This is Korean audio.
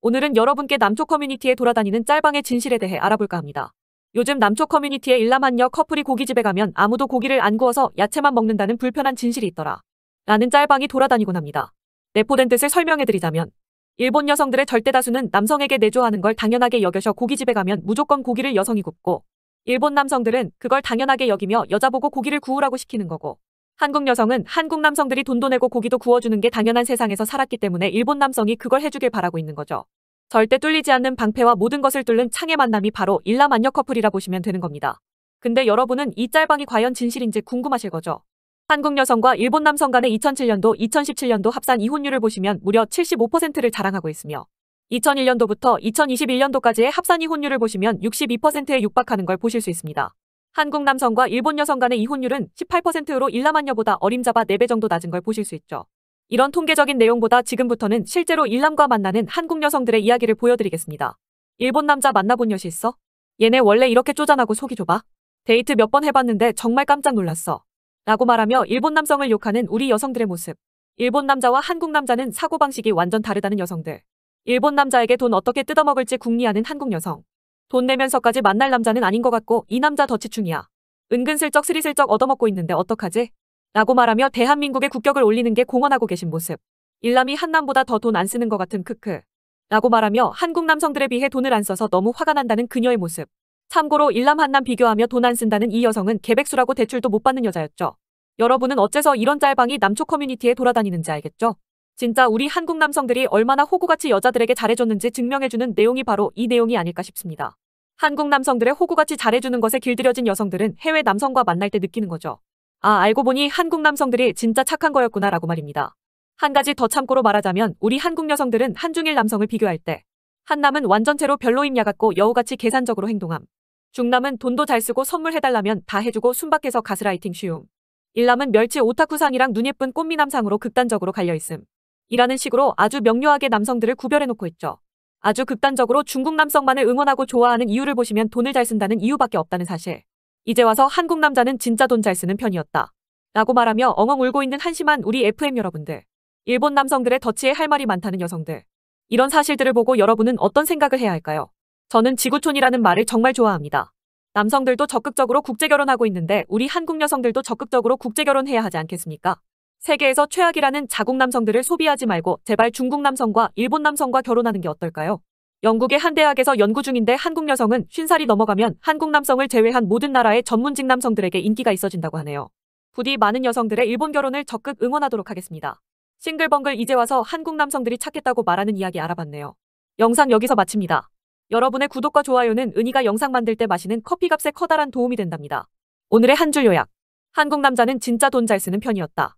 오늘은 여러분께 남초 커뮤니티에 돌아다니는 짤방의 진실에 대해 알아볼까 합니다. 요즘 남초 커뮤니티에 일남한녀 커플이 고기집에 가면 아무도 고기를 안 구워서 야채만 먹는다는 불편한 진실이 있더라. 라는 짤방이 돌아다니곤 합니다. 내포된 뜻을 설명해드리자면 일본 여성들의 절대 다수는 남성에게 내조하는 걸 당연하게 여겨서 고기집에 가면 무조건 고기를 여성이 굽고 일본 남성들은 그걸 당연하게 여기며 여자 보고 고기를 구우라고 시키는 거고 한국 여성은 한국 남성들이 돈도 내고 고기도 구워주는 게 당연한 세상에서 살았기 때문에 일본 남성이 그걸 해주길 바라고 있는 거죠. 절대 뚫리지 않는 방패와 모든 것을 뚫는 창의 만남이 바로 일라만녀 커플이라 보시면 되는 겁니다. 근데 여러분은 이 짤방이 과연 진실인지 궁금하실 거죠. 한국 여성과 일본 남성 간의 2007년도, 2017년도 합산 이혼율을 보시면 무려 75%를 자랑하고 있으며 2001년도부터 2021년도까지의 합산 이혼율을 보시면 62%에 육박하는 걸 보실 수 있습니다. 한국 남성과 일본 여성 간의 이혼율은 18%로 일남한녀보다 어림잡아 4배 정도 낮은 걸 보실 수 있죠. 이런 통계적인 내용보다 지금부터는 실제로 일남과 만나는 한국 여성들의 이야기를 보여드리겠습니다. 일본 남자 만나본 여시 있어? 얘네 원래 이렇게 쪼잔하고 속이 좁아? 데이트 몇 번 해봤는데 정말 깜짝 놀랐어. 라고 말하며 일본 남성을 욕하는 우리 여성들의 모습. 일본 남자와 한국 남자는 사고방식이 완전 다르다는 여성들. 일본 남자에게 돈 어떻게 뜯어먹을지 궁리하는 한국 여성. 돈 내면서까지 만날 남자는 아닌 것 같고 이 남자 더치충이야. 은근슬쩍 스리슬쩍 얻어먹고 있는데 어떡하지? 라고 말하며 대한민국의 국격을 올리는 게 공언하고 계신 모습. 일남이 한남보다 더 돈 안 쓰는 것 같은 크크. 라고 말하며 한국 남성들에 비해 돈을 안 써서 너무 화가 난다는 그녀의 모습. 참고로 일남 한남 비교하며 돈 안 쓴다는 이 여성은 개백수라고 대출도 못 받는 여자였죠. 여러분은 어째서 이런 짤방이 남초 커뮤니티에 돌아다니는지 알겠죠? 진짜 우리 한국 남성들이 얼마나 호구같이 여자들에게 잘해줬는지 증명해주는 내용이 바로 이 내용이 아닐까 싶습니다. 한국 남성들의 호구같이 잘해주는 것에 길들여진 여성들은 해외 남성과 만날 때 느끼는 거죠. 아, 알고 보니 한국 남성들이 진짜 착한 거였구나 라고 말입니다. 한 가지 더 참고로 말하자면 우리 한국 여성들은 한중일 남성을 비교할 때 한남은 완전체로 별로임야 같고 여우같이 계산적으로 행동함. 중남은 돈도 잘 쓰고 선물해달라면 다 해주고 순박해서 가스라이팅 쉬움. 일남은 멸치 오타쿠상이랑 눈 예쁜 꽃미남상으로 극단적으로 갈려있음. 이라는 식으로 아주 명료하게 남성들을 구별해놓고 있죠. 아주 극단적으로 중국 남성만을 응원하고 좋아하는 이유를 보시면 돈을 잘 쓴다는 이유밖에 없다는 사실. 이제 와서 한국 남자는 진짜 돈 잘 쓰는 편이었다. 라고 말하며 엉엉 울고 있는 한심한 우리 FM 여러분들. 일본 남성들의 덫치에 할 말이 많다는 여성들. 이런 사실들을 보고 여러분은 어떤 생각을 해야 할까요? 저는 지구촌이라는 말을 정말 좋아합니다. 남성들도 적극적으로 국제결혼하고 있는데 우리 한국 여성들도 적극적으로 국제결혼해야 하지 않겠습니까? 세계에서 최악이라는 자국 남성들을 소비하지 말고 제발 중국 남성과 일본 남성과 결혼하는 게 어떨까요? 영국의 한 대학에서 연구 중인데 한국 여성은 50살이 넘어가면 한국 남성을 제외한 모든 나라의 전문직 남성들에게 인기가 있어진다고 하네요. 부디 많은 여성들의 일본 결혼을 적극 응원하도록 하겠습니다. 싱글벙글 이제 와서 한국 남성들이 찾겠다고 말하는 이야기 알아봤네요. 영상 여기서 마칩니다. 여러분의 구독과 좋아요는 은희가 영상 만들 때 마시는 커피값에 커다란 도움이 된답니다. 오늘의 한 줄 요약. 한국 남자는 진짜 돈 잘 쓰는 편이었다.